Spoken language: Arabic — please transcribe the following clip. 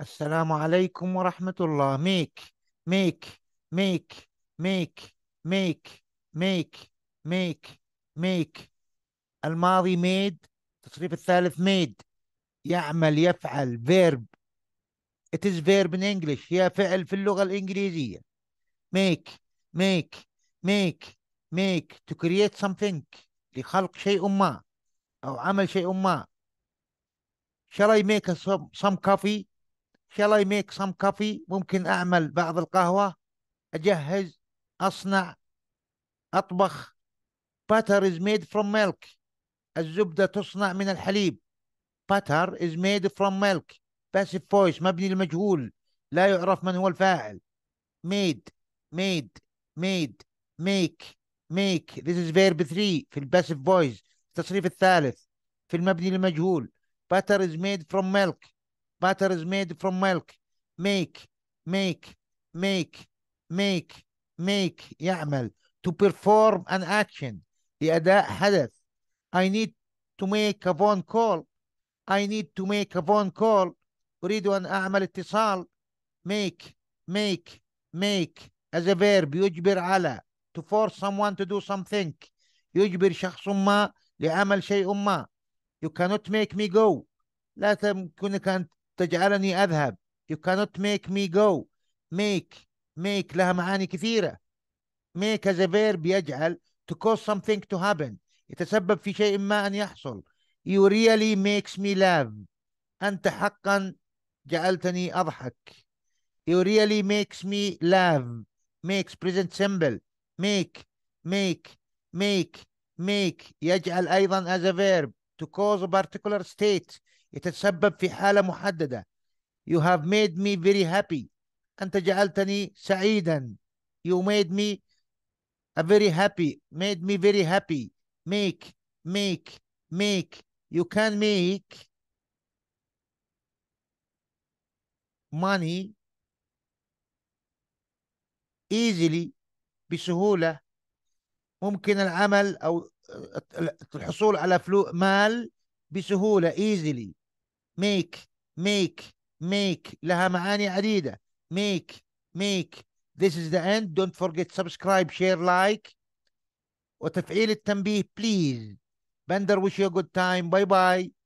السلام عليكم ورحمة الله ميك ميك ميك ميك ميك ميك ميك ميك الماضي ميد التصريف الثالث ميد يعمل يفعل فيرب it is verb in English هي فعل في اللغة الإنجليزية make make make make to create something لخلق شيء ما أو عمل شيء ما shall I make some, some coffee shall I make some coffee ممكن أعمل بعض القهوة أجهز أصنع أطبخ butter is made from milk الزبدة تصنع من الحليب butter is made from milk passive voice مبني المجهول لا يعرف من هو الفاعل made made made make make this is verb 3 في passive voice التصريف الثالث في المبني المجهول butter is made from milk butter is made from milk make make make make make يعمل to perform an action لأداء حدث I need to make a phone call I need to make a phone call أريد أن أعمل اتصال make make make as a verb يجبر على to force someone to do something يجبر شخص ما لعمل شيء ما you cannot make me go لا تمكنك أن تجعلني أذهب You cannot make me go Make make لها معاني كثيرة Make as a verb يجعل To cause something to happen يتسبب في شيء ما أن يحصل You really makes me laugh أنت حقا جعلتني أضحك You really makes me laugh Makes present simple Make make make make يجعل أيضا as a verb to cause a particular state يتسبب في حالة محددة You have made me very happy أنت جعلتني سعيدا You made me a very happy made me very happy make make make you can make money easily بسهولة ممكن العمل أو الحصول على فلو مال بسهولة easily make, make, make لها معاني عديدة make, make this is the end don't forget subscribe, share, like وتفعيل التنبيه please بندر wish you a good time bye bye